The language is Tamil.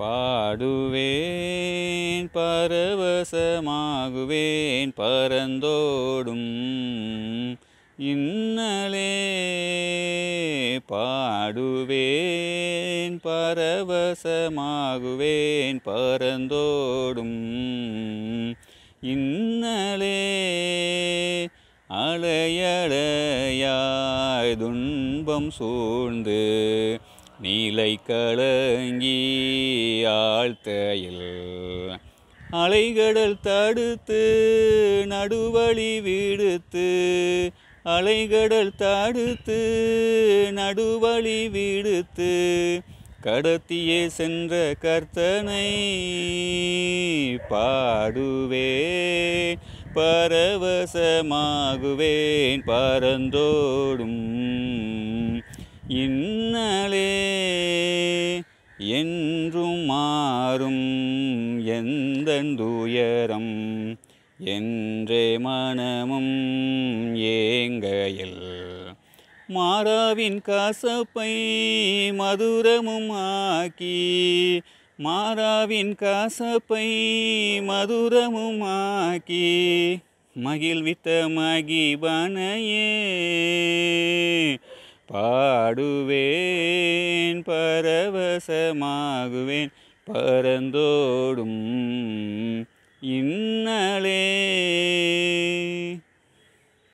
பாடுவேன் பரவசமாகுவேன் பரந்தோடும் இன்னலே பாடுவேன் பரவசமாகுவேன் பரந்தோடும் இன்னலே அலையடையாய் துன்பம் சூழ்ந்து நீலை கலங்கி வாழ்த்தையில் அலைகடல் தடுத்து நடுவழி விடுத்து அலைகடல் தடுத்து நடுவழி விடுத்து கடத்தியே சென்ற கர்த்தனை பாடுவே பரவசமாகுவேன் பரந்தோடும் மாறும் எந்த துயரம் என்றே மனமும் ஏங்கையில் மாறாவின் காசப்பை மதுரமும் ஆக்கி மாறாவின் காசப்பை மதுரமும் ஆக்கி மகிழ்வித்த மகிபனையே பாடுவேன் பரவசமாகுவேன் പരന്തോടും ഇന്നലെ